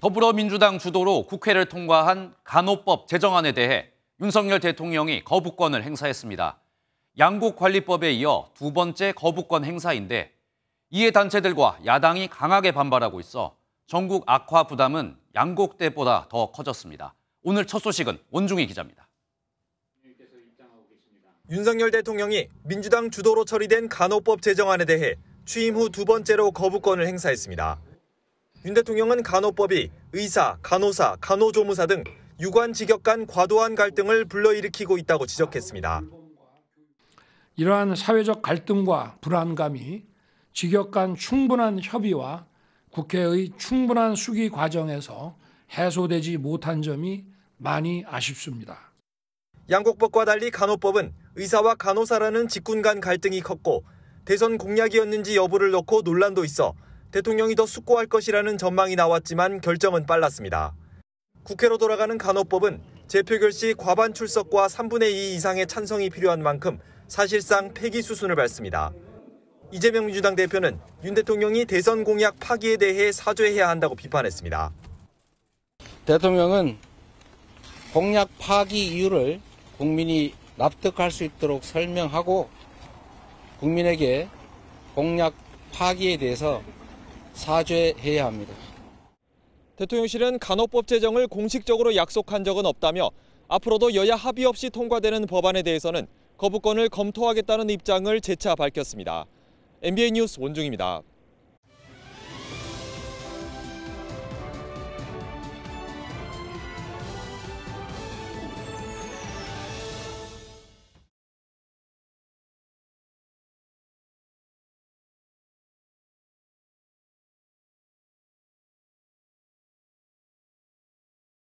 더불어민주당 주도로 국회를 통과한 간호법 제정안에 대해 윤석열 대통령이 거부권을 행사했습니다. 양국관리법에 이어 두 번째 거부권 행사인데 이에 단체들과 야당이 강하게 반발하고 있어 전국 악화 부담은 양국 때보다 더 커졌습니다. 오늘 첫 소식은 원중희 기자입니다. 윤석열 대통령이 민주당 주도로 처리된 간호법 제정안에 대해 취임 후 두 번째로 거부권을 행사했습니다. 윤 대통령은 간호법이 의사, 간호사, 간호조무사 등 유관 직역 간 과도한 갈등을 불러일으키고 있다고 지적했습니다. 이러한 사회적 갈등과 불안감이 직역 간 충분한 협의와 국회의 충분한 수기 과정에서 해소되지 못한 점이 많이 아쉽습니다. 양곡법과 달리 간호법은 의사와 간호사라는 직군 간 갈등이 컸고 대선 공약이었는지 여부를 놓고 논란도 있어 대통령이 더 숙고할 것이라는 전망이 나왔지만 결정은 빨랐습니다. 국회로 돌아가는 간호법은 재표결 시 과반 출석과 3분의 2 이상의 찬성이 필요한 만큼 사실상 폐기 수순을 밟습니다. 이재명 민주당 대표는 윤 대통령이 대선 공약 파기에 대해 사죄해야 한다고 비판했습니다. 대통령은 공약 파기 이유를 국민이 납득할 수 있도록 설명하고 국민에게 공약 파기에 대해서 사죄해야 합니다. 대통령실은 간호법 제정을 공식적으로 약속한 적은 없다며 앞으로도 여야 합의 없이 통과되는 법안에 대해서는 거부권을 검토하겠다는 입장을 재차 밝혔습니다. MBN 뉴스 원중입니다.